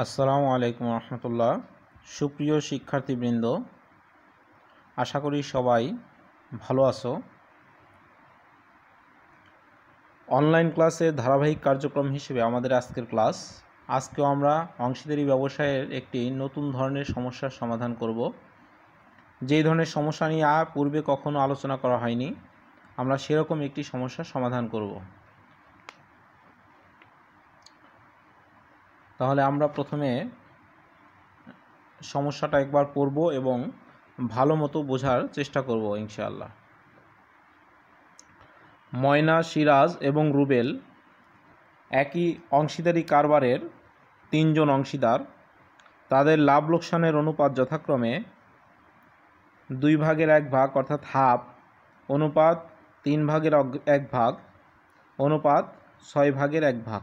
আসসালামু আলাইকুম রহমতুল্লাহ সুপ্রিয় শিক্ষার্থীবৃন্দ আশা করি সবাই ভালো আছো অনলাইন ক্লাসের ধারাবাহিক কার্যক্রম হিসেবে আমাদের আজকের ক্লাস আজকেও আমরা অংশীদারি ব্যবসায়ের একটি নতুন ধরনের সমস্যার সমাধান করব যেই ধরনের সমস্যা নিয়ে পূর্বে কখনো আলোচনা করা হয়নি আমরা সেরকম একটি সমস্যার সমাধান করব তাহলে আমরা প্রথমে সমস্যাটা একবার পড়ব এবং ভালো মতো বোঝার চেষ্টা করব ইনশাআল্লাহ ময়না সিরাজ এবং রুবেল একই অংশীদারি কারবারের তিনজন অংশীদার তাদের লাভ লোকসানের অনুপাত যথাক্রমে দুই ভাগের এক ভাগ অর্থাৎ হাফ অনুপাত তিন ভাগের এক ভাগ অনুপাত ছয় ভাগের এক ভাগ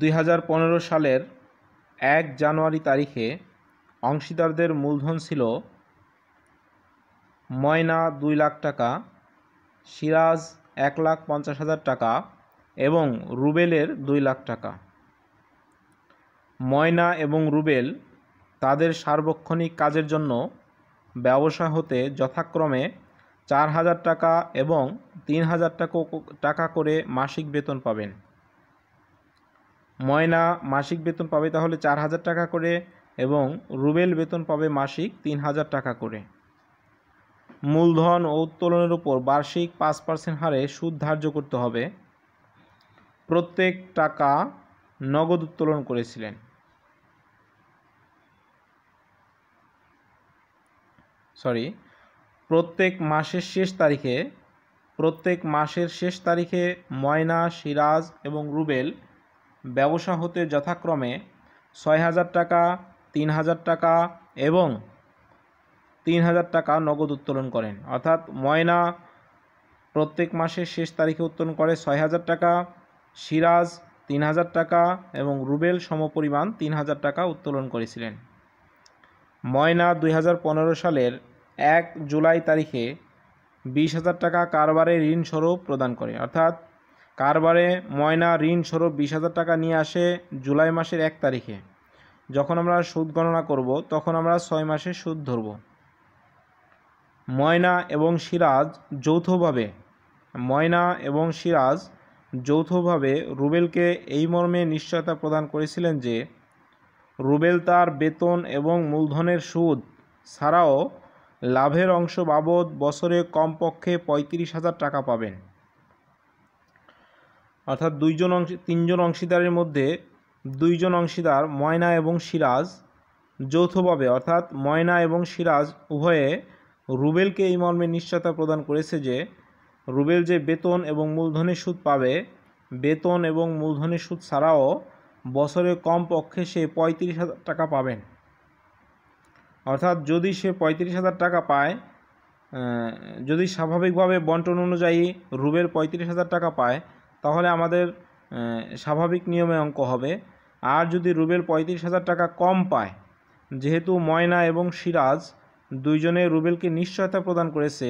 দুই সালের এক জানুয়ারি তারিখে অংশীদারদের মূলধন ছিল ময়না দুই লাখ টাকা সিরাজ এক লাখ পঞ্চাশ হাজার টাকা এবং রুবেলের দুই লাখ টাকা ময়না এবং রুবেল তাদের সার্বক্ষণিক কাজের জন্য ব্যবসা হতে যথাক্রমে চার হাজার টাকা এবং তিন হাজার টাকা করে মাসিক বেতন পাবেন ময়না মাসিক বেতন পাবে তাহলে চার হাজার টাকা করে এবং রুবেল বেতন পাবে মাসিক তিন হাজার টাকা করে মূলধন ও উত্তোলনের উপর বার্ষিক পাঁচ পার্সেন্ট হারে সুদ ধার্য করতে হবে প্রত্যেক টাকা নগদ উত্তোলন করেছিলেন সরি প্রত্যেক মাসের শেষ তারিখে প্রত্যেক মাসের শেষ তারিখে ময়না সিরাজ এবং রুবেল ব্যবসা হতে যথাক্রমে ছয় হাজার টাকা তিন হাজার টাকা এবং তিন হাজার টাকা নগদ উত্তোলন করেন অর্থাৎ ময়না প্রত্যেক মাসের শেষ তারিখে উত্তোলন করে ছয় হাজার টাকা সিরাজ তিন হাজার টাকা এবং রুবেল সমপরিমাণ তিন হাজার টাকা উত্তোলন করেছিলেন ময়না দুই সালের এক জুলাই তারিখে বিশ হাজার টাকা কারবারে ঋণস্বরূপ প্রদান করে অর্থাৎ কারবারে ময়না ঋণ স্বরূপ বিশ হাজার টাকা নিয়ে আসে জুলাই মাসের এক তারিখে যখন আমরা সুদ গণনা করব তখন আমরা ছয় মাসে সুদ ধরব ময়না এবং সিরাজ যৌথভাবে ময়না এবং সিরাজ যৌথভাবে রুবেলকে এই মর্মে নিশ্চয়তা প্রদান করেছিলেন যে রুবেল তার বেতন এবং মূলধনের সুদ ছাড়াও লাভের অংশ বাবদ বছরে কমপক্ষে পঁয়ত্রিশ হাজার টাকা পাবেন অর্থাৎ দুইজন অংশ তিনজন অংশীদারের মধ্যে দুইজন অংশীদার ময়না এবং সিরাজ যৌথভাবে অর্থাৎ ময়না এবং সিরাজ উভয়ে রুবেলকে এই মর্মে নিশ্চয়তা প্রদান করেছে যে রুবেল যে বেতন এবং মূলধনের সুদ পাবে বেতন এবং মূলধনের সুদ ছাড়াও বছরে কমপক্ষে সে পঁয়ত্রিশ হাজার টাকা পাবেন অর্থাৎ যদি সে পঁয়ত্রিশ হাজার টাকা পায় যদি স্বাভাবিকভাবে বন্টন অনুযায়ী রুবেল পঁয়ত্রিশ হাজার টাকা পায় তাহলে আমাদের স্বাভাবিক নিয়মে অঙ্ক হবে আর যদি রুবেল পঁয়ত্রিশ হাজার টাকা কম পায় যেহেতু ময়না এবং সিরাজ দুইজনে রুবেলকে নিশ্চয়তা প্রদান করেছে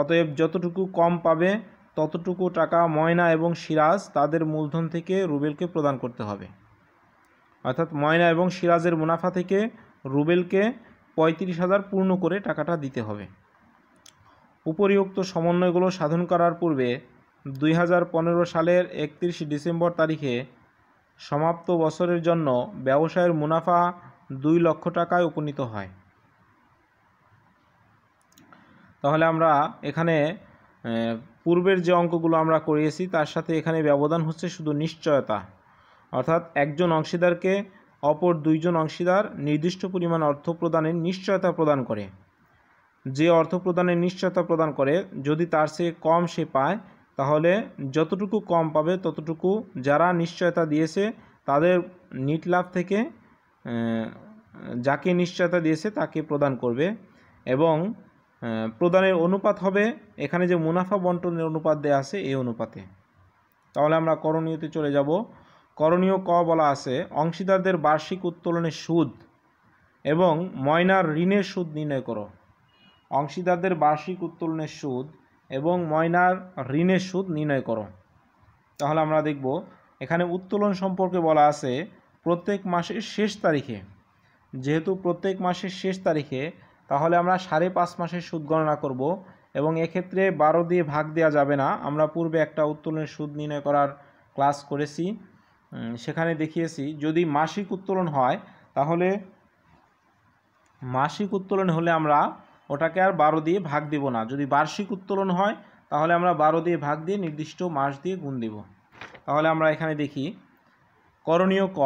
অতএব যতটুকু কম পাবে ততটুকু টাকা ময়না এবং সিরাজ তাদের মূলধন থেকে রুবেলকে প্রদান করতে হবে অর্থাৎ ময়না এবং সিরাজের মুনাফা থেকে রুবেলকে পঁয়ত্রিশ হাজার পূর্ণ করে টাকাটা দিতে হবে উপরিউক্ত সমন্বয়গুলো সাধন করার পূর্বে দুই সালের একত্রিশ ডিসেম্বর তারিখে সমাপ্ত বছরের জন্য ব্যবসায়ের মুনাফা দুই লক্ষ টাকায় উপনীত হয় তাহলে আমরা এখানে পূর্বের যে অঙ্কগুলো আমরা করিয়েছি তার সাথে এখানে ব্যবধান হচ্ছে শুধু নিশ্চয়তা অর্থাৎ একজন অংশীদারকে অপর দুইজন অংশীদার নির্দিষ্ট পরিমাণ অর্থ প্রদানের নিশ্চয়তা প্রদান করে যে অর্থ প্রদানের নিশ্চয়তা প্রদান করে যদি তার চেয়ে কম সে পায় তাহলে যতটুকু কম পাবে ততটুকু যারা নিশ্চয়তা দিয়েছে তাদের নিট লাভ থেকে যাকে নিশ্চয়তা দিয়েছে তাকে প্রদান করবে এবং প্রদানের অনুপাত হবে এখানে যে মুনাফা বন্টনের অনুপাত দেওয়া আছে এই অনুপাতে তাহলে আমরা করণীয়তে চলে যাব করণীয় ক বলা আছে অংশীদারদের বার্ষিক উত্তোলনের সুদ এবং ময়নার ঋণের সুদ নির্ণয় করো অংশীদারদের বার্ষিক উত্তোলনের সুদ এবং ময়নার ঋণের সুদ নির্ণয় করো তাহলে আমরা দেখব এখানে উত্তোলন সম্পর্কে বলা আছে প্রত্যেক মাসের শেষ তারিখে যেহেতু প্রত্যেক মাসের শেষ তারিখে তাহলে আমরা সাড়ে পাঁচ মাসের সুদ গণনা করব এবং এক্ষেত্রে বারো দিয়ে ভাগ দেওয়া যাবে না আমরা পূর্বে একটা উত্তোলনের সুদ নির্ণয় করার ক্লাস করেছি সেখানে দেখিয়েছি যদি মাসিক উত্তোলন হয় তাহলে মাসিক উত্তোলন হলে আমরা ওটাকে আর বারো দিয়ে ভাগ দেব না যদি বার্ষিক উত্তোলন হয় তাহলে আমরা বারো দিয়ে ভাগ দিয়ে নির্দিষ্ট মাস দিয়ে গুণ দেব তাহলে আমরা এখানে দেখি করণীয় ক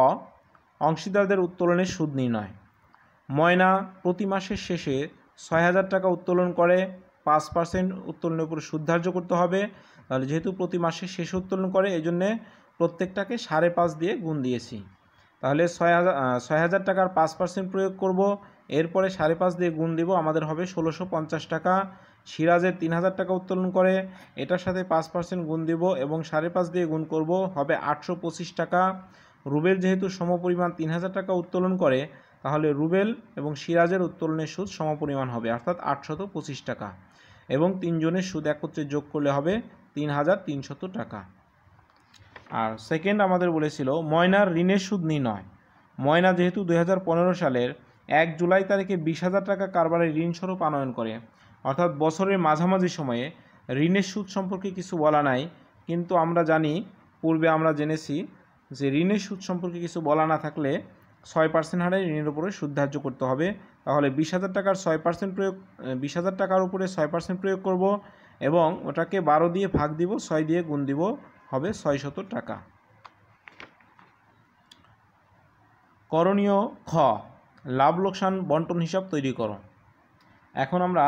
অংশীদারদের উত্তোলনের সুদ নির্ণয় ময়না প্রতি মাসের শেষে ছয় হাজার টাকা উত্তোলন করে পাঁচ পার্সেন্ট উত্তোলনের উপর সুদ ধার্য করতে হবে তাহলে যেহেতু প্রতি মাসে শেষ উত্তোলন করে এই জন্যে প্রত্যেকটাকে সাড়ে পাঁচ দিয়ে গুণ দিয়েছি তাহলে ছয় হাজার ছয় হাজার টাকার পাঁচ পার্সেন্ট প্রয়োগ করব এরপরে সাড়ে পাঁচ দিয়ে গুণ দিব আমাদের হবে ষোলোশো পঞ্চাশ টাকা সিরাজের তিন হাজার টাকা উত্তোলন করে এটার সাথে পাঁচ পার্সেন্ট গুণ দিব এবং সাড়ে পাঁচ দিয়ে গুণ করব হবে আটশো পঁচিশ টাকা রুবেল যেহেতু সমপরিমাণ তিন হাজার টাকা উত্তোলন করে তাহলে রুবেল এবং সিরাজের উত্তোলনের সুদ সমপরিমাণ হবে অর্থাৎ আটশত পঁচিশ টাকা এবং তিনজনের সুদ একত্রে যোগ করলে হবে তিন হাজার তিনশত টাকা আর সেকেন্ড আমাদের বলেছিল ময়নার ঋণের সুদ নির্ণয় ময়না যেহেতু দুই সালের এক জুলাই তারিখে বিশ হাজার টাকা কারবারের ঋণস্বরূপ আনয়ন করে অর্থাৎ বছরের মাঝামাঝি সময়ে ঋণের সুদ সম্পর্কে কিছু বলা নাই কিন্তু আমরা জানি পূর্বে আমরা জেনেছি যে ঋণের সুদ সম্পর্কে কিছু বলা না থাকলে ছয় পার্সেন্ট হারে ঋণের উপরে সুদ ধার্য করতে হবে তাহলে বিশ হাজার টাকার ছয় পার্সেন্ট প্রয়োগ বিশ হাজার টাকার উপরে ছয় পার্সেন্ট প্রয়োগ করব এবং ওটাকে বারো দিয়ে ভাগ দিব ছয় দিয়ে গুণ দিব হবে ছয় টাকা করণীয় খ লাভ লোকসান বন্টন হিসাব তৈরি করো এখন আমরা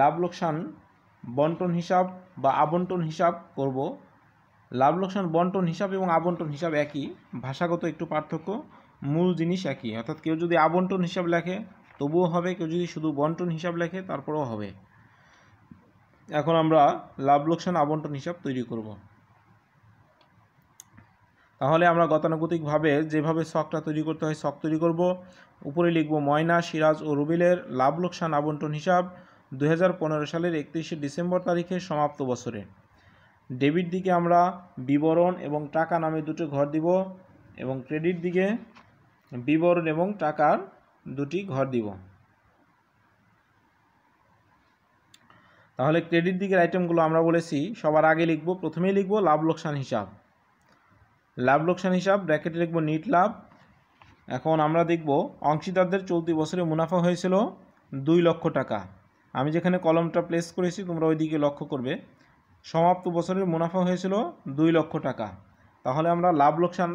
লাভ লোকসান বন্টন হিসাব বা আবন্টন হিসাব করব লাভ লোকসান বন্টন হিসাব এবং আবন্টন হিসাব একই ভাষাগত একটু পার্থক্য মূল জিনিস একই অর্থাৎ কেউ যদি আবন্টন হিসাব লেখে তবুও হবে কেউ যদি শুধু বন্টন হিসাব লেখে তারপরেও হবে এখন আমরা লাভ লোকসান আবন্টন হিসাব তৈরি করব তাহলে আমরা গতানুগতিকভাবে যেভাবে শখটা তৈরি করতে হয় শখ তৈরি করব উপরে লিখব ময়না সিরাজ ও রুবিলের লাভ লোকসান আবন্টন হিসাব দু সালের একত্রিশে ডিসেম্বর তারিখে সমাপ্ত বছরে ডেবিট দিকে আমরা বিবরণ এবং টাকা নামে দুটো ঘর দিব এবং ক্রেডিট দিকে বিবরণ এবং টাকার দুটি ঘর দিব তাহলে ক্রেডিট দিকের আইটেমগুলো আমরা বলেছি সবার আগে লিখব প্রথমেই লিখব লাভ লোকসান হিসাব লাভ লোকসান হিসাব ব্র্যাকেটে লিখব নিট লাভ এখন আমরা দেখব অংশীদারদের চলতি বছরে মুনাফা হয়েছিল দুই লক্ষ টাকা আমি যেখানে কলমটা প্লেস করেছি তোমরা ওই দিকে লক্ষ্য করবে সমাপ্ত বছরের মুনাফা হয়েছিল দুই লক্ষ টাকা তাহলে আমরা লাভ লোকসান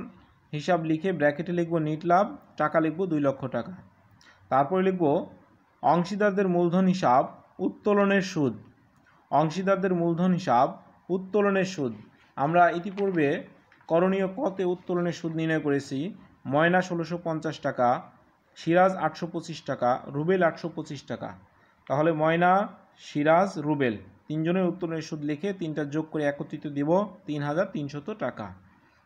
হিসাব লিখে ব্র্যাকেটে লিখব নিট লাভ টাকা লিখব দুই লক্ষ টাকা তারপরে লিখব অংশীদারদের মূলধন হিসাব উত্তোলনের সুদ অংশীদারদের মূলধন হিসাব উত্তোলনের সুদ আমরা ইতিপূর্বে করণীয় কতে উত্তোলনের সুদ নির্ণয় করেছি ময়না ষোলোশো পঞ্চাশ টাকা সিরাজ আটশো পঁচিশ টাকা রুবেল আটশো পঁচিশ টাকা তাহলে ময়না সিরাজ রুবেল তিনজনের উত্তোলনের সুদ লিখে তিনটা যোগ করে একত্রিত দেব তিন হাজার তিনশত টাকা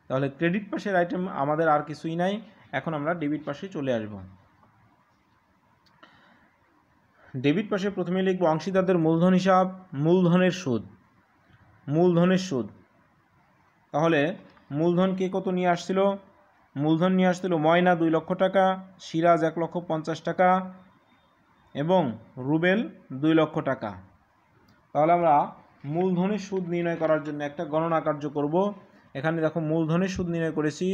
তাহলে ক্রেডিট পাশের আইটেম আমাদের আর কিছুই নাই এখন আমরা ডেবিট পাশে চলে আসব ডেবিট পাশে প্রথমে লিখব অংশীদারদের মূলধন হিসাব মূলধনের সুদ মূলধনের সুদ তাহলে মূলধন কে কত নিয়ে আসছিল মূলধন নিয়ে আসছিল ময়না দুই লক্ষ টাকা সিরাজ এক লক্ষ পঞ্চাশ টাকা এবং রুবেল দুই লক্ষ টাকা তাহলে আমরা মূলধনের সুদ নির্ণয় করার জন্য একটা গণনা কার্য করব এখানে দেখো মূলধনের সুদ নির্ণয় করেছি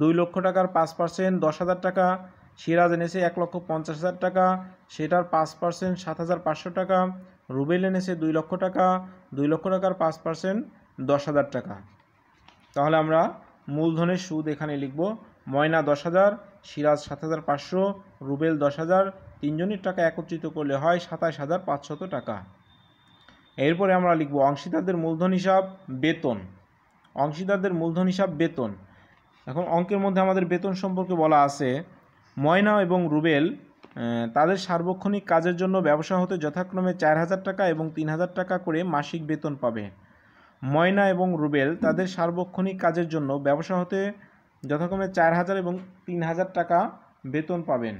দুই লক্ষ টাকার পাঁচ পার্সেন্ট দশ হাজার টাকা সিরাজ এনেছে এক লক্ষ পঞ্চাশ হাজার টাকা সেটার পাঁচ পার্সেন্ট সাত হাজার পাঁচশো টাকা রুবেল এনেছে দুই লক্ষ টাকা দুই লক্ষ টাকার পাঁচ পার্সেন্ট দশ হাজার টাকা তাহলে আমরা মূলধনের সুদ এখানে লিখব ময়না দশ হাজার সিরাজ সাত হাজার পাঁচশো রুবেল দশ হাজার তিনজনের টাকা একত্রিত করলে হয় সাতাশ হাজার পাঁচশত টাকা এরপরে আমরা লিখব অংশীদারদের মূলধন হিসাব বেতন অংশীদারদের মূলধন হিসাব বেতন এখন অঙ্কের মধ্যে আমাদের বেতন সম্পর্কে বলা আছে ময়না এবং রুবেল তাদের সার্বক্ষণিক কাজের জন্য ব্যবসা হতে যথাক্রমে চার হাজার টাকা এবং তিন হাজার টাকা করে মাসিক বেতন পাবে ময়না এবং রুবেল তাদের সার্বক্ষণিক কাজের জন্য ব্যবসা হতে যথাক্রমে চার হাজার এবং তিন হাজার টাকা বেতন পাবেন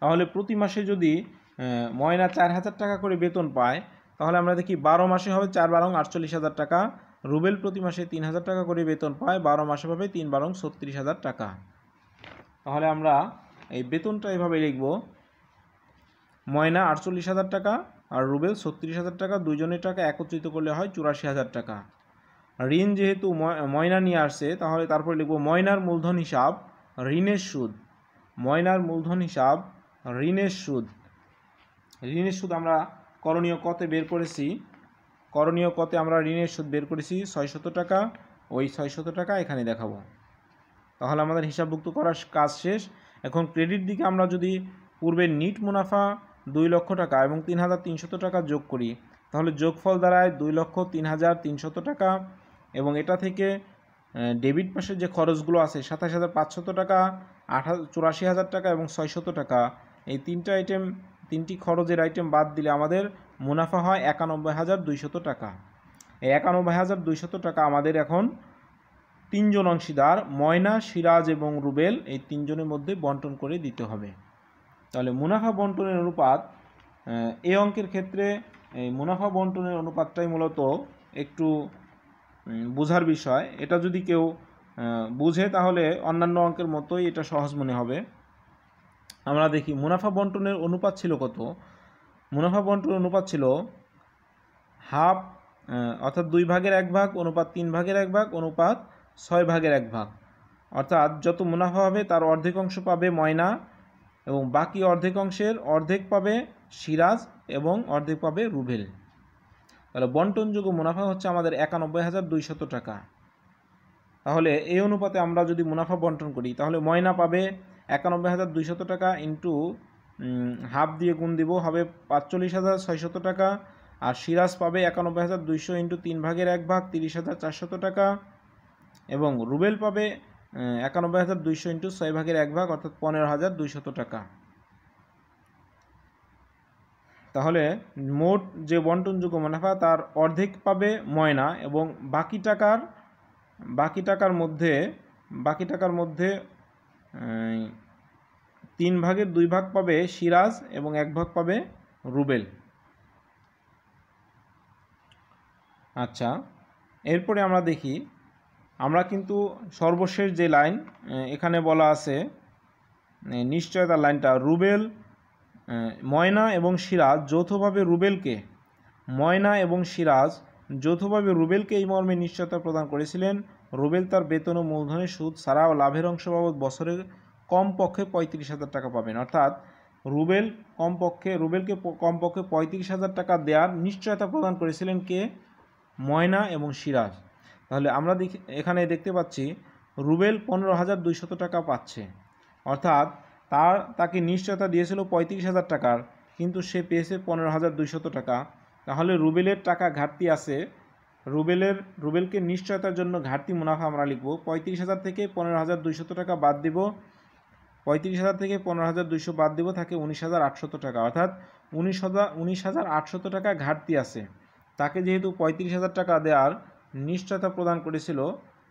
তাহলে প্রতি মাসে যদি ময়না চার হাজার টাকা করে বেতন পায় তাহলে আমরা দেখি বারো মাসে হবে চার বারং আটচল্লিশ হাজার টাকা রুবেল প্রতি মাসে তিন হাজার টাকা করে বেতন পায় বারো মাসে পাবে তিন বারং ছত্রিশ হাজার টাকা তাহলে আমরা এই বেতনটা এভাবে লিখব ময়না আটচল্লিশ হাজার টাকা আর রুবেল ছত্রিশ হাজার টাকা দুজনের টাকা একত্রিত করলে হয় চুরাশি হাজার টাকা ঋণ যেহেতু ময়না নিয়ে আসছে তাহলে তারপরে লিখব ময়নার মূলধন হিসাব ঋণের সুদ ময়নার মূলধন হিসাব ঋণের সুদ ঋণের সুদ আমরা করণীয় কতে বের করেছি করণীয় কতে আমরা ঋণের সুদ বের করেছি ছয়শত টাকা ওই ছয়শত টাকা এখানে দেখাবো তাহলে আমাদের হিসাবভুক্ত করার কাজ শেষ এখন ক্রেডিট দিকে আমরা যদি পূর্বের নিট মুনাফা দুই লক্ষ টাকা এবং তিন হাজার তিনশত টাকা যোগ করি তাহলে যোগফল দাঁড়ায় দুই লক্ষ তিন হাজার তিনশত টাকা এবং এটা থেকে ডেবিট পাশের যে খরচগুলো আছে সাতাশ হাজার পাঁচশত টাকা আঠা চুরাশি হাজার টাকা এবং ছয়শত টাকা এই তিনটা আইটেম তিনটি খরচের আইটেম বাদ দিলে আমাদের মুনাফা হয় একানব্বই হাজার দুইশত টাকা এই একানব্বই হাজার দুইশত টাকা আমাদের এখন তিনজন অংশীদার ময়না সিরাজ এবং রুবেল এই তিনজনের মধ্যে বন্টন করে দিতে হবে তাহলে মুনাফা বন্টনের অনুপাত এ অঙ্কের ক্ষেত্রে এই মুনাফা বন্টনের অনুপাতটাই মূলত একটু বোঝার বিষয় এটা যদি কেউ বুঝে তাহলে অন্যান্য অঙ্কের মতোই এটা সহজ মনে হবে আমরা দেখি মুনাফা বন্টনের অনুপাত ছিল কত মুনাফা বন্টনের অনুপাত ছিল হাফ অর্থাৎ দুই ভাগের এক ভাগ অনুপাত তিন ভাগের এক ভাগ অনুপাত ছয় ভাগের এক ভাগ অর্থাৎ যত মুনাফা হবে তার অর্ধেক অংশ পাবে ময়না এবং বাকি অর্ধেক অংশের অর্ধেক পাবে সিরাজ এবং অর্ধেক পাবে রুবেল তাহলে বন্টনযোগ্য মুনাফা হচ্ছে আমাদের একানব্বই হাজার দুইশত টাকা তাহলে এই অনুপাতে আমরা যদি মুনাফা বন্টন করি তাহলে ময়না পাবে একানব্বই হাজার দুইশত টাকা ইন্টু হাফ দিয়ে গুণ দিব হবে পাঁচচল্লিশ হাজার ছয়শত টাকা আর সিরাজ পাবে একানব্বই হাজার দুইশো ইন্টু তিন ভাগের এক ভাগ তিরিশ হাজার চারশত টাকা এবং রুবেল পাবে একানব্বই হাজার দুইশো ইন্টু ছয় ভাগের এক ভাগ অর্থাৎ পনেরো হাজার দুইশত টাকা তাহলে মোট যে বন্টনযোগ্য মুনাফা তার অর্ধেক পাবে ময়না এবং বাকি টাকার বাকি টাকার মধ্যে বাকি টাকার মধ্যে তিন ভাগের দুই ভাগ পাবে সিরাজ এবং এক ভাগ পাবে রুবেল আচ্ছা এরপরে আমরা দেখি আমরা কিন্তু সর্বশেষ যে লাইন এখানে বলা আছে নিশ্চয়তা লাইনটা রুবেল ময়না এবং সিরাজ যৌথভাবে রুবেলকে ময়না এবং সিরাজ যৌথভাবে রুবেলকে এই মর্মে নিশ্চয়তা প্রদান করেছিলেন রুবেল তার বেতন ও মূলধনের সুদ ছাড়াও লাভের অংশ বাবদ বছরে কমপক্ষে পঁয়ত্রিশ হাজার টাকা পাবেন অর্থাৎ রুবেল কমপক্ষে রুবেলকে কমপক্ষে পঁয়ত্রিশ হাজার টাকা দেওয়ার নিশ্চয়তা প্রদান করেছিলেন কে ময়না এবং সিরাজ তাহলে আমরা এখানে দেখতে পাচ্ছি রুবেল পনেরো হাজার দুইশত টাকা পাচ্ছে অর্থাৎ তার তাকে নিশ্চয়তা দিয়েছিল পঁয়ত্রিশ হাজার টাকার কিন্তু সে পেয়েছে পনেরো হাজার দুইশত টাকা তাহলে রুবেলের টাকা ঘাটতি আছে রুবেলের রুবেলকে নিশ্চয়তার জন্য ঘাটতি মুনাফা আমরা লিখব পঁয়ত্রিশ হাজার থেকে পনেরো হাজার দুইশত টাকা বাদ দিব পঁয়ত্রিশ হাজার থেকে পনেরো হাজার দুইশো বাদ দিব থাকে উনিশ হাজার আটশত টাকা অর্থাৎ উনিশ হাজার উনিশ হাজার আটশত টাকা ঘাটতি আছে তাকে যেহেতু পঁয়ত্রিশ হাজার টাকা দেওয়ার নিশ্চয়তা প্রদান করেছিল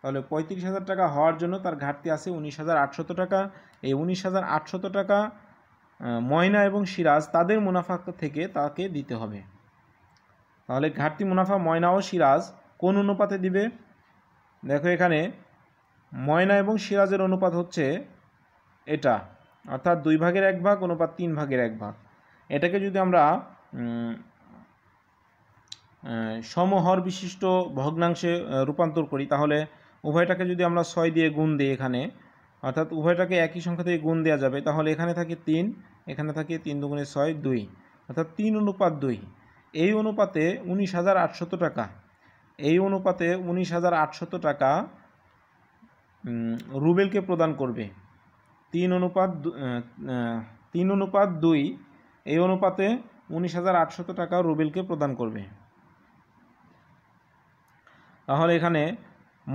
তাহলে পঁয়ত্রিশ হাজার টাকা হওয়ার জন্য তার ঘাটতি আছে উনিশ হাজার আটশত টাকা এই উনিশ হাজার আটশত টাকা ময়না এবং সিরাজ তাদের মুনাফা থেকে তাকে দিতে হবে তাহলে ঘাটতি মুনাফা ময়না ও সিরাজ কোন অনুপাতে দিবে দেখো এখানে ময়না এবং সিরাজের অনুপাত হচ্ছে এটা অর্থাৎ দুই ভাগের এক ভাগ অনুপাত তিন ভাগের এক ভাগ এটাকে যদি আমরা সমহর বিশিষ্ট ভগ্নাংশে রূপান্তর করি তাহলে উভয়টাকে যদি আমরা ছয় দিয়ে গুণ দিই এখানে অর্থাৎ উভয়টাকে একই সংখ্যা থেকে গুণ দেওয়া যাবে তাহলে এখানে থাকে তিন এখানে থাকে তিন দুগুণে ছয় দুই অর্থাৎ তিন অনুপাত দুই এই অনুপাতে উনিশ হাজার আটশত টাকা এই অনুপাতে উনিশ হাজার আটশত টাকা রুবেলকে প্রদান করবে তিন অনুপাত তিন অনুপাত দুই এই অনুপাতে উনিশ হাজার আটশত টাকা রুবেলকে প্রদান করবে তাহলে এখানে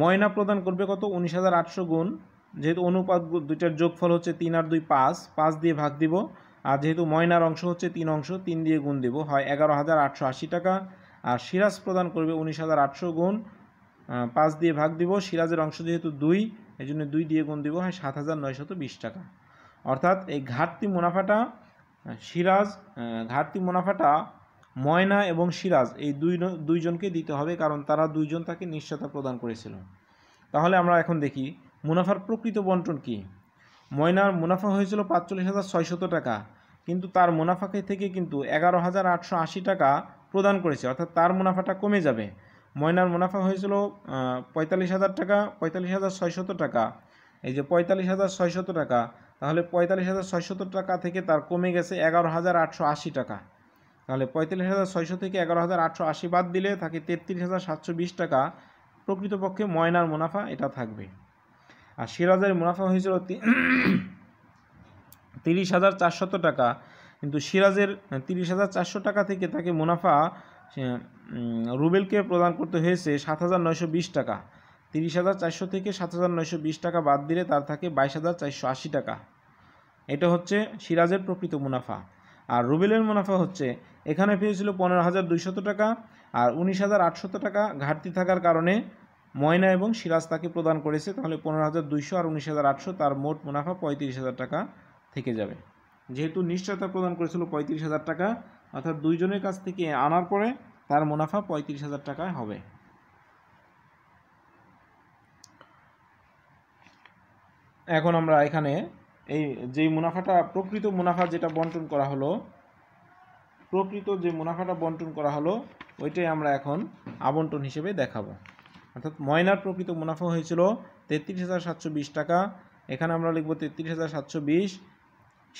ময়না প্রদান করবে কত উনিশ হাজার আটশো গুণ যেহেতু অনুপাত দুইটার যোগফল হচ্ছে তিন আর দুই পাঁচ পাঁচ দিয়ে ভাগ দিব আর যেহেতু ময়নার অংশ হচ্ছে তিন অংশ তিন দিয়ে গুণ দিব হয় এগারো হাজার আটশো আশি টাকা আর সিরাজ প্রদান করবে উনিশ হাজার আটশো গুণ পাঁচ দিয়ে ভাগ দিব সিরাজের অংশ যেহেতু দুই এই জন্য দুই দিয়ে গুণ দিব হয় সাত হাজার নয়শত বিশ টাকা অর্থাৎ এই ঘাটতি মুনাফাটা সিরাজ ঘাটতি মুনাফাটা ময়না এবং সিরাজ এই দুই দুইজনকে দিতে হবে কারণ তারা দুইজন তাকে নিশ্চয়তা প্রদান করেছিল তাহলে আমরা এখন দেখি মুনাফার প্রকৃত বন্টন কি ময়নার মুনাফা হয়েছিল পাঁচচল্লিশ হাজার ছয়শত টাকা কিন্তু তার মুনাফাকে থেকে কিন্তু এগারো হাজার আটশো আশি টাকা প্রদান করেছে অর্থাৎ তার মুনাফাটা কমে যাবে ময়নার মুনাফা হয়েছিল পঁয়তাল্লিশ হাজার টাকা পঁয়তাল্লিশ হাজার ছয়শত টাকা এই যে পঁয়তাল্লিশ হাজার ছয়শত টাকা তাহলে পঁয়তাল্লিশ হাজার ছয়শত টাকা থেকে তার কমে গেছে এগারো হাজার আটশো আশি টাকা তাহলে পঁয়তাল্লিশ হাজার ছয়শো থেকে এগারো হাজার আটশো আশি বাদ দিলে থাকে তেত্রিশ হাজার সাতশো বিশ টাকা প্রকৃতপক্ষে ময়নার মুনাফা এটা থাকবে আর সিরাজের মুনাফা হয়েছিল তিরিশ হাজার চারশত টাকা কিন্তু সিরাজের তিরিশ হাজার চারশো টাকা থেকে তাকে মুনাফা রুবেলকে প্রদান করতে হয়েছে সাত হাজার নয়শো বিশ টাকা তিরিশ হাজার চারশো থেকে সাত হাজার নয়শো বিশ টাকা বাদ দিলে তার থাকে বাইশ হাজার চারশো আশি টাকা এটা হচ্ছে সিরাজের প্রকৃত মুনাফা আর রুবেলের মুনাফা হচ্ছে এখানে ফি পনেরো হাজার দুইশত টাকা আর উনিশ হাজার আটশত টাকা ঘাটতি থাকার কারণে ময়না এবং সিরাজ তাকে প্রদান করেছে তাহলে পনেরো হাজার দুইশো আর উনিশ হাজার আটশো তার মোট মুনাফা পঁয়ত্রিশ হাজার টাকা থেকে যাবে যেহেতু নিশ্চয়তা প্রদান করেছিল পঁয়ত্রিশ হাজার টাকা অর্থাৎ দুইজনের কাছ থেকে আনার পরে তার মুনাফা পঁয়ত্রিশ হাজার টাকায় হবে এখন আমরা এখানে এই যেই মুনাফাটা প্রকৃত মুনাফা যেটা বন্টন করা হলো প্রকৃত যে মুনাফাটা বন্টন করা হলো ওইটাই আমরা এখন আবন্টন হিসেবে দেখাবো অর্থাৎ ময়নার প্রকৃত মুনাফা হয়েছিল তেত্রিশ হাজার সাতশো বিশ টাকা এখানে আমরা লিখব তেত্রিশ হাজার সাতশো বিশ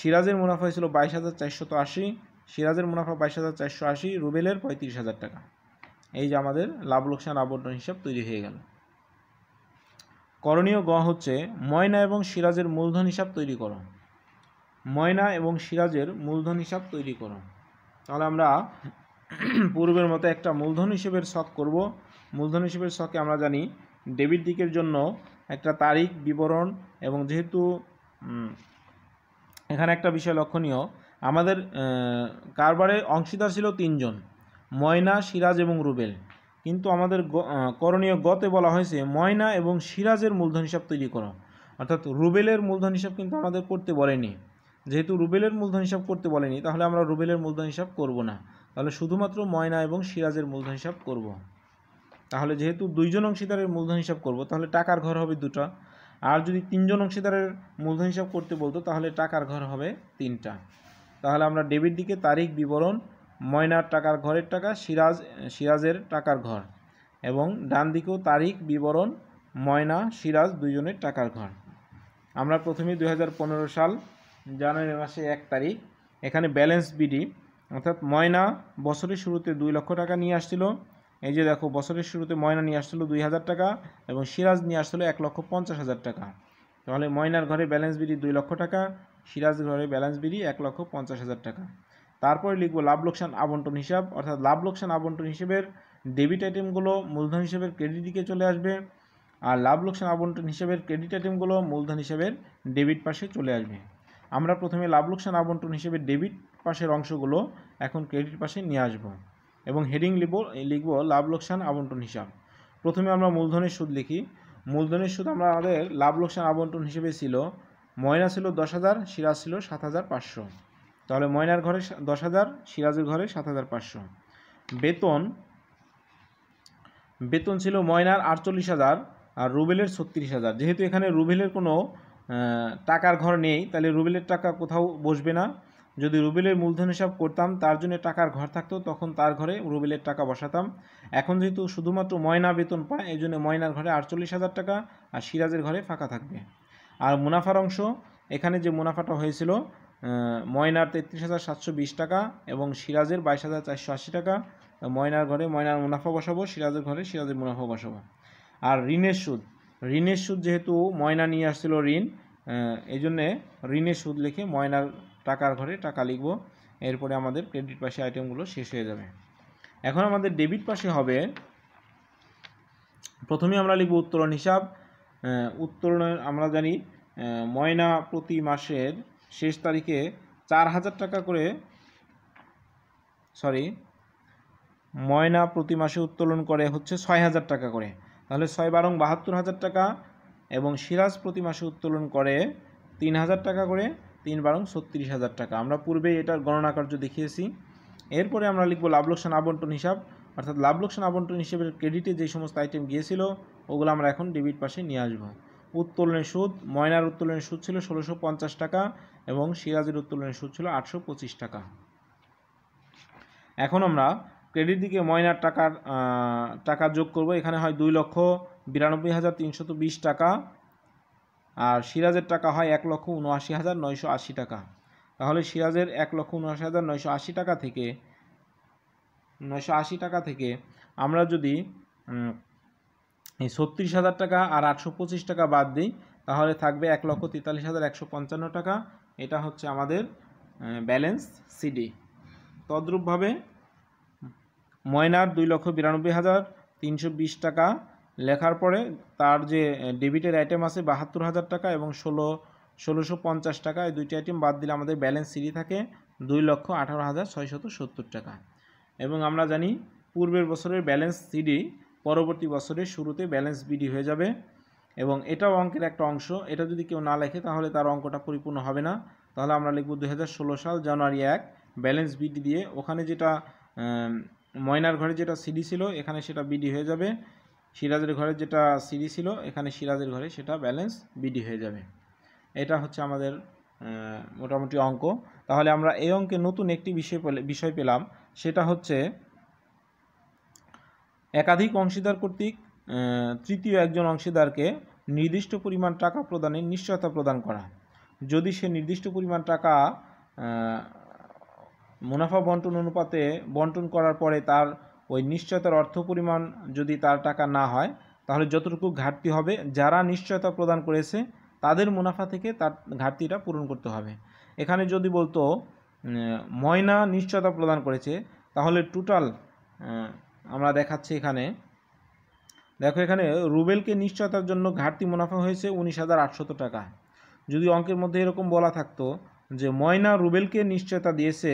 সিরাজের মুনাফা হয়েছিল বাইশ হাজার চারশত আশি সিরাজের মুনাফা বাইশ হাজার চারশো আশি রুবেলের পঁয়ত্রিশ হাজার টাকা এই যে আমাদের লাভ লোকসান আবন্টন হিসাব তৈরি হয়ে গেল করণীয় গ হচ্ছে ময়না এবং সিরাজের মূলধন হিসাব তৈরি করো ময়না এবং সিরাজের মূলধন হিসাব তৈরি করো তাহলে আমরা পূর্বের মতো একটা মূলধন হিসেবের শখ করব মূলধন হিসেবের শখে আমরা জানি ডেবিট দিকের জন্য একটা তারিখ বিবরণ এবং যেহেতু এখানে একটা বিষয় লক্ষণীয় আমাদের কারবারে অংশীদার ছিল তিনজন ময়না সিরাজ এবং রুবেল কিন্তু আমাদের করণীয় গতে বলা হয়েছে ময়না এবং সিরাজের মূলধন হিসাব তৈরি করো অর্থাৎ রুবেলের মূলধন হিসাব কিন্তু আমাদের করতে বলেনি যেহেতু রুবেলের মূলধন হিসাব করতে বলেনি তাহলে আমরা রুবেলের মূলধন হিসাব করব না তাহলে শুধুমাত্র ময়না এবং সিরাজের মূলধন হিসাব করব। তাহলে যেহেতু দুইজন অংশীদারের মূলধন হিসাব করব তাহলে টাকার ঘর হবে দুটা আর যদি তিনজন অংশীদারের মূলধন হিসাব করতে বলতো তাহলে টাকার ঘর হবে তিনটা তাহলে আমরা ডেবিট দিকে তারিখ বিবরণ ময়নার টাকার ঘরের টাকা সিরাজ সিরাজের টাকার ঘর এবং ডান দিকেও তারিখ বিবরণ ময়না সিরাজ দুজনের টাকার ঘর আমরা প্রথমে দুই সাল জানুয়ারি মাসে এক তারিখ এখানে ব্যালেন্স বিডি অর্থাৎ ময়না বছরের শুরুতে দুই লক্ষ টাকা নিয়ে আসছিল এই যে দেখো বছরের শুরুতে ময়না নিয়ে আসছিল দুই হাজার টাকা এবং সিরাজ নিয়ে আসছিল এক লক্ষ পঞ্চাশ হাজার টাকা তাহলে ময়নার ঘরে ব্যালেন্স বিডি দুই লক্ষ টাকা সিরাজ ঘরে ব্যালেন্স বিডি এক লক্ষ পঞ্চাশ হাজার টাকা তারপরে লিখবো লাভ লোকসান আবন্টন হিসাব অর্থাৎ লাভ লোকসান আবন্টন হিসেবের ডেবিট আইটেমগুলো মূলধন হিসেবের ক্রেডিট দিকে চলে আসবে আর লাভ লোকসান আবন্টন হিসেবের ক্রেডিট আইটেমগুলো মূলধন হিসেবের ডেবিট পাশে চলে আসবে আমরা প্রথমে লাভ লোকসান আবন্টন হিসেবে ডেবিট পাশের অংশগুলো এখন ক্রেডিট পাশে নিয়ে আসব এবং হেডিং লিখব লিখব লাভ লোকসান আবন্টন হিসাব প্রথমে আমরা মূলধনের সুদ লিখি মূলধনের সুদ আমরা আমাদের লাভ লোকসান আবন্টন হিসেবে ছিল ময়না ছিল দশ হাজার সিরাজ ছিল সাত হাজার পাঁচশো তাহলে ময়নার ঘরে দশ হাজার সিরাজের ঘরে সাত হাজার পাঁচশো বেতন বেতন ছিল ময়নার আটচল্লিশ হাজার আর রুবেলের ছত্রিশ হাজার যেহেতু এখানে রুবেলের কোনো টাকার ঘর নেই তাহলে রুবেলের টাকা কোথাও বসবে না যদি রুবেলের মূলধন হিসাব করতাম তার জন্য টাকার ঘর থাকতো তখন তার ঘরে রুবেলের টাকা বসাতাম এখন যেহেতু শুধুমাত্র ময়না বেতন পায় এই জন্য ময়নার ঘরে আটচল্লিশ হাজার টাকা আর সিরাজের ঘরে ফাঁকা থাকবে আর মুনাফার অংশ এখানে যে মুনাফাটা হয়েছিল ময়নার তেত্রিশ হাজার সাতশো বিশ টাকা এবং সিরাজের বাইশ হাজার চারশো আশি টাকা ময়নার ঘরে ময়নার মুনাফা বসাবো সিরাজের ঘরে সিরাজের মুনাফা বসাবো আর ঋণের সুদ ঋণের সুদ যেহেতু ময়না নিয়ে আসছিল ঋণ এই জন্যে ঋণের সুদ লিখে ময়নার টাকার ঘরে টাকা লিখব এরপরে আমাদের ক্রেডিট পাশে আইটেমগুলো শেষ হয়ে যাবে এখন আমাদের ডেবিট পাশে হবে প্রথমে আমরা লিখব উত্তোলন হিসাব উত্তোলনের আমরা জানি ময়না প্রতি মাসের শেষ তারিখে চার হাজার টাকা করে সরি ময়না প্রতি মাসে উত্তোলন করে হচ্ছে ছয় হাজার টাকা করে তাহলে ছয় বারং বাহাত্তর হাজার টাকা এবং সিরাজ প্রতি মাসে উত্তোলন করে তিন হাজার টাকা করে তিন বারং ছত্রিশ হাজার টাকা আমরা পূর্বে এটার গণনা কার্য দেখিয়েছি এরপরে আমরা লিখব লাভলোকসান আবন্টন হিসাব অর্থাৎ লাভলোকসান আবন্টন হিসেবের ক্রেডিটে যে সমস্ত আইটেম গিয়েছিল ওগুলো আমরা এখন ডেবিট পাশে নিয়ে আসবো উত্তোলনের সুদ ময়নার উত্তোলনের সুদ ছিল ষোলোশো পঞ্চাশ টাকা এবং সিরাজের উত্তোলনের সুদ ছিল আটশো পঁচিশ টাকা এখন আমরা ক্রেডিট দিকে ময়নার টাকার টাকা যোগ করব এখানে হয় দুই লক্ষ বিরানব্বই হাজার তিনশত বিশ টাকা আর সিরাজের টাকা হয় এক লক্ষ উনআশি হাজার নয়শো আশি টাকা তাহলে সিরাজের এক লক্ষ উনআশি হাজার নয়শো আশি টাকা থেকে নয়শো আশি টাকা থেকে আমরা যদি ছত্রিশ হাজার টাকা আর আটশো পঁচিশ টাকা বাদ দিই তাহলে থাকবে এক লক্ষ তেতাল্লিশ হাজার একশো পঞ্চান্ন টাকা এটা হচ্ছে আমাদের ব্যালেন্স সিডি তদ্রূপভাবে ময়নার দুই লক্ষ বিরানব্বই হাজার তিনশো বিশ টাকা লেখার পরে তার যে ডেবিটের আইটেম আছে বাহাত্তর হাজার টাকা এবং ষোলো ষোলোশো পঞ্চাশ টাকা এই দুইটি আইটেম বাদ দিলে আমাদের ব্যালেন্স সিরি থাকে দুই লক্ষ আঠারো হাজার ছয়শত সত্তর টাকা এবং আমরা জানি পূর্বের বছরের ব্যালেন্স সিডি পরবর্তী বছরের শুরুতে ব্যালেন্স বিডি হয়ে যাবে এবং এটাও অঙ্কের একটা অংশ এটা যদি কেউ না লেখে তাহলে তার অঙ্কটা পরিপূর্ণ হবে না তাহলে আমরা লিখব দু সাল জানুয়ারি এক ব্যালেন্স বিডি দিয়ে ওখানে যেটা ময়নার ঘরে যেটা সিডি ছিল এখানে সেটা বিডি হয়ে যাবে সিরাজের ঘরে যেটা সিডি ছিল এখানে সিরাজের ঘরে সেটা ব্যালেন্স বিডি হয়ে যাবে এটা হচ্ছে আমাদের মোটামুটি অঙ্ক তাহলে আমরা এই অঙ্কে নতুন একটি বিষয় বিষয় পেলাম সেটা হচ্ছে একাধিক অংশীদার কর্তৃক তৃতীয় একজন অংশীদারকে নির্দিষ্ট পরিমাণ টাকা প্রদানের নিশ্চয়তা প্রদান করা যদি সে নির্দিষ্ট পরিমাণ টাকা মুনাফা বন্টন অনুপাতে বন্টন করার পরে তার ওই নিশ্চয়তার অর্থ পরিমাণ যদি তার টাকা না হয় তাহলে যতটুকু ঘাটতি হবে যারা নিশ্চয়তা প্রদান করেছে তাদের মুনাফা থেকে তার ঘাটতিটা পূরণ করতে হবে এখানে যদি বলতো ময়না নিশ্চয়তা প্রদান করেছে তাহলে টোটাল আমরা দেখাচ্ছি এখানে দেখো এখানে রুবেলকে নিশ্চয়তার জন্য ঘাটতি মুনাফা হয়েছে উনিশ হাজার আটশত টাকা যদি অঙ্কের মধ্যে এরকম বলা থাকতো যে ময়না রুবেলকে নিশ্চয়তা দিয়েছে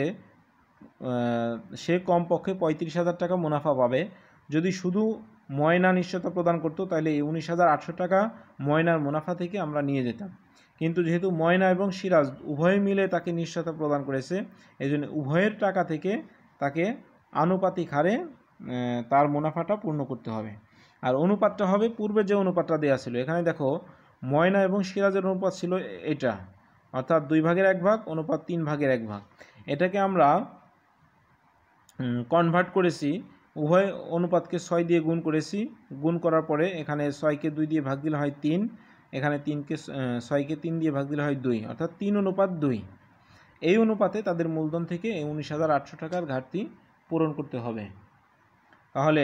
সে কমপক্ষে পঁয়ত্রিশ হাজার টাকা মুনাফা পাবে যদি শুধু ময়না নিশ্চয়তা প্রদান করতো তাহলে এই উনিশ হাজার আটশো টাকা ময়নার মুনাফা থেকে আমরা নিয়ে যেতাম কিন্তু যেহেতু ময়না এবং সিরাজ উভয় মিলে তাকে নিশ্চয়তা প্রদান করেছে এই জন্য উভয়ের টাকা থেকে তাকে আনুপাতিক হারে তার মুনাফাটা পূর্ণ করতে হবে আর অনুপাতটা হবে পূর্বে যে অনুপাতটা দেওয়া ছিল এখানে দেখো ময়না এবং সিরাজের অনুপাত ছিল এটা অর্থাৎ দুই ভাগের এক ভাগ অনুপাত তিন ভাগের এক ভাগ এটাকে আমরা কনভার্ট করেছি উভয় অনুপাতকে ছয় দিয়ে গুণ করেছি গুণ করার পরে এখানে ছয়কে দুই দিয়ে ভাগ দিলে হয় তিন এখানে তিনকে ছয়কে তিন দিয়ে ভাগ দিলে হয় দুই অর্থাৎ তিন অনুপাত দুই এই অনুপাতে তাদের মূলধন থেকে উনিশ হাজার আটশো টাকার ঘাটতি পূরণ করতে হবে তাহলে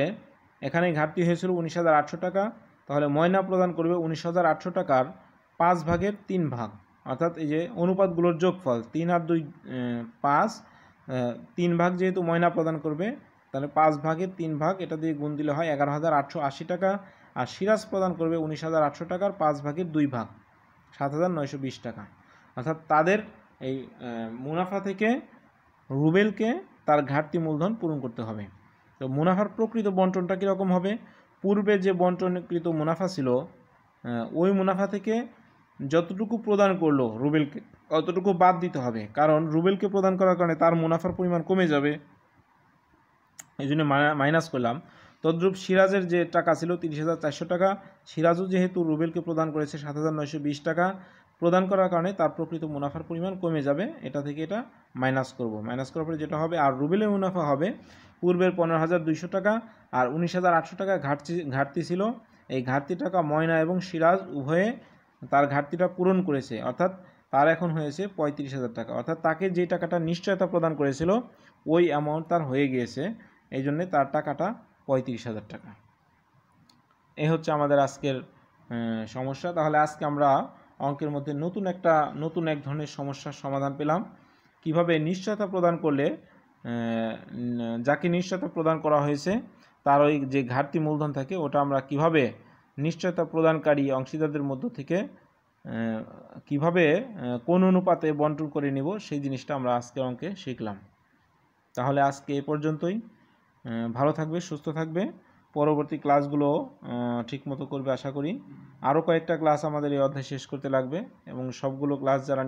এখানে ঘাটতি হয়েছিল উনিশ হাজার আটশো টাকা তাহলে ময়না প্রদান করবে উনিশ হাজার আটশো টাকার পাঁচ ভাগের তিন ভাগ অর্থাৎ এই যে অনুপাতগুলোর যোগফল তিন আর দুই পাঁচ তিন ভাগ যেহেতু ময়না প্রদান করবে তাহলে পাঁচ ভাগের তিন ভাগ এটা দিয়ে গুণ দিলে হয় এগারো হাজার আটশো আশি টাকা আর সিরাজ প্রদান করবে উনিশ হাজার আটশো টাকার পাঁচ ভাগের দুই ভাগ সাত হাজার নয়শো বিশ টাকা অর্থাৎ তাদের এই মুনাফা থেকে রুবেলকে তার ঘাটতি মূলধন পূরণ করতে হবে তো মুনাফার প্রকৃত বন্টনটা কীরকম হবে পূর্বে যে বন্টনকৃত মুনাফা ছিল ওই মুনাফা থেকে যতটুকু প্রদান করলো রুবেলকে অতটুকু বাদ দিতে হবে কারণ রুবেলকে প্রদান করার কারণে তার মুনাফার পরিমাণ কমে যাবে এই জন্য মাইনাস করলাম তদ্রূপ সিরাজের যে টাকা ছিল তিরিশ হাজার চারশো টাকা সিরাজও যেহেতু রুবেলকে প্রদান করেছে সাত হাজার নয়শো বিশ টাকা প্রদান করার কারণে তার প্রকৃত মুনাফার পরিমাণ কমে যাবে এটা থেকে এটা মাইনাস করব মাইনাস করার পরে যেটা হবে আর রুবেলের মুনাফা হবে পূর্বের পনেরো হাজার দুইশো টাকা আর উনিশ হাজার আটশো টাকা ঘাটতি ঘাটতি ছিল এই ঘাটতি টাকা ময়না এবং সিরাজ উভয়ে তার ঘাটতিটা পূরণ করেছে অর্থাৎ তার এখন হয়েছে পঁয়ত্রিশ হাজার টাকা অর্থাৎ তাকে যে টাকাটা নিশ্চয়তা প্রদান করেছিল ওই অ্যামাউন্ট তার হয়ে গিয়েছে এই জন্যে তার টাকাটা পঁয়ত্রিশ হাজার টাকা এ হচ্ছে আমাদের আজকের সমস্যা তাহলে আজকে আমরা অঙ্কের মধ্যে নতুন একটা নতুন এক ধরনের সমস্যার সমাধান পেলাম কিভাবে নিশ্চয়তা প্রদান করলে যাকে নিশ্চয়তা প্রদান করা হয়েছে তার ওই যে ঘাটতি মূলধন থাকে ওটা আমরা কিভাবে নিশ্চয়তা প্রদানকারী অংশীদারদের মধ্য থেকে কিভাবে কোন অনুপাতে বন্টন করে নিব সেই জিনিসটা আমরা আজকে অঙ্কে শিখলাম তাহলে আজকে এ পর্যন্তই ভালো থাকবে সুস্থ থাকবে পরবর্তী ক্লাসগুলো ঠিকমতো করবে আশা করি আরও কয়েকটা ক্লাস আমাদের এই অধ্যায় শেষ করতে লাগবে এবং সবগুলো ক্লাস যারা